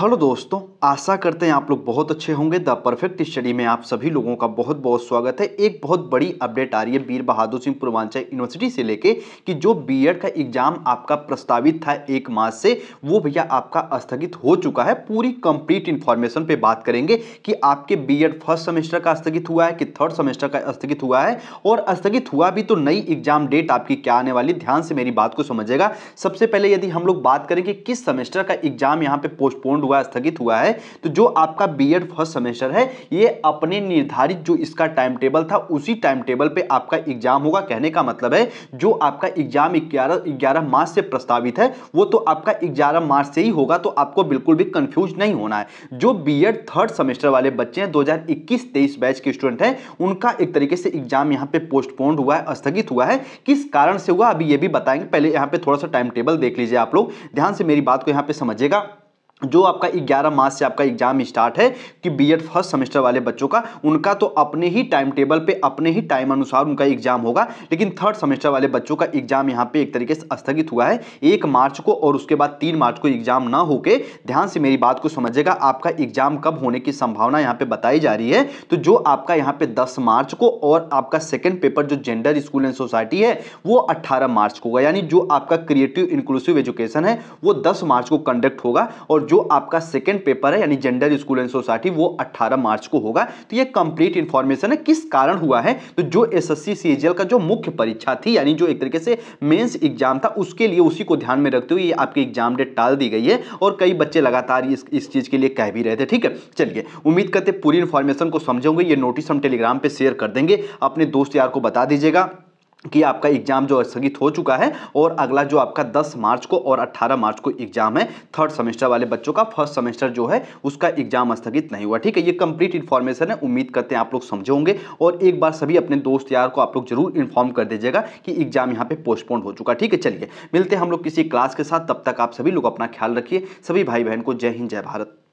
hello दोस्तों आशा करते हैं आप लोग बहुत अच्छे होंगे द परफेक्ट स्टडी में आप सभी लोगों का बहुत बहुत स्वागत है एक बहुत बड़ी अपडेट आ रही है वीर बहादुर सिंह पूर्वांचल यूनिवर्सिटी से लेके कि जो बीएड का एग्जाम आपका प्रस्तावित था एक मास से वो भैया आपका स्थगित हो चुका है पूरी कंप्लीट इन्फॉर्मेशन पे बात करेंगे कि आपके बी फर्स्ट सेमेस्टर का स्थगित हुआ है कि थर्ड सेमेस्टर का स्थगित हुआ है और स्थगित हुआ भी तो नई एग्जाम डेट आपकी क्या आने वाली ध्यान से मेरी बात को समझेगा सबसे पहले यदि हम लोग बात करें कि किस सेमेस्टर का एग्जाम यहाँ पे पोस्टपोन्ड हुआ स्थगित हुआ है तो जो आपका बी एड फर्स्ट सेमेस्टर है ये अपने निर्धारित जो इसका टाइम टेबल था उसी टाइम टेबल पर आपका एग्जाम होगा कहने का मतलब है जो आपका एग्जाम ग्यारह ग्यारह मार्च से प्रस्तावित है वो तो आपका ग्यारह मार्च से ही होगा तो आपको बिल्कुल भी कंफ्यूज नहीं होना है जो बी एड थर्ड सेमेस्टर वाले बच्चे हैं दो हजार इक्कीस तेईस बैच के स्टूडेंट हैं उनका एक तरीके से एग्जाम यहाँ पे पोस्टपोन हुआ है स्थगित हुआ है किस कारण से हुआ अभी ये भी बताएंगे पहले यहाँ पे थोड़ा सा टाइम टेबल देख लीजिए आप लोग ध्यान से मेरी बात को यहाँ पे समझिएगा जो आपका 11 मार्च से आपका एग्जाम स्टार्ट है कि बीएड फर्स्ट सेमेस्टर वाले बच्चों का उनका तो अपने ही टाइम टेबल पे अपने ही टाइम अनुसार उनका एग्जाम होगा लेकिन थर्ड सेमेस्टर वाले बच्चों का एग्जाम यहाँ पे एक तरीके से स्थगित हुआ है एक मार्च को और उसके बाद तीन मार्च को एग्जाम ना होके ध्यान से मेरी बात को समझेगा आपका एग्जाम कब होने की संभावना यहाँ पे बताई जा रही है तो जो आपका यहाँ पे दस मार्च को और आपका सेकेंड पेपर जो जेंडर स्कूल एंड सोसाइटी है वो अट्ठारह मार्च को होगा यानी जो आपका क्रिएटिव इंक्लूसिव एजुकेशन है वो दस मार्च को कंडक्ट होगा और जो आपका सेकेंड पेपर है यानी जेंडर स्कूल एंड सोसाइटी वो 18 मार्च को होगा तो ये कंप्लीट इन्फॉर्मेशन है किस कारण हुआ है तो जो एस एस सी का जो मुख्य परीक्षा थी यानी जो एक तरीके से मेन्स एग्जाम था उसके लिए उसी को ध्यान में रखते हुए ये आपकी एग्जाम डेट टाल दी गई है और कई बच्चे लगातार इस इस चीज़ के लिए कह भी रहे थे ठीक है चलिए उम्मीद करते पूरी इन्फॉर्मेशन को समझोगे ये नोटिस हम टेलीग्राम पर शेयर कर देंगे अपने दोस्त यार को बता दीजिएगा कि आपका एग्जाम जो स्थगित हो चुका है और अगला जो आपका 10 मार्च को और 18 मार्च को एग्जाम है थर्ड सेमेस्टर वाले बच्चों का फर्स्ट सेमेस्टर जो है उसका एग्जाम स्थगित नहीं हुआ ठीक है ये कंप्लीट इन्फॉर्मेशन है उम्मीद करते हैं आप लोग समझे होंगे और एक बार सभी अपने दोस्त यार को आप लोग जरूर इन्फॉर्म कर दीजिएगा कि एग्जाम यहाँ पे पोस्टपोन हो चुका ठीक है चलिए मिलते हैं हम लोग किसी क्लास के साथ तब तक आप सभी लोग अपना ख्याल रखिए सभी भाई बहन को जय हिंद जय भारत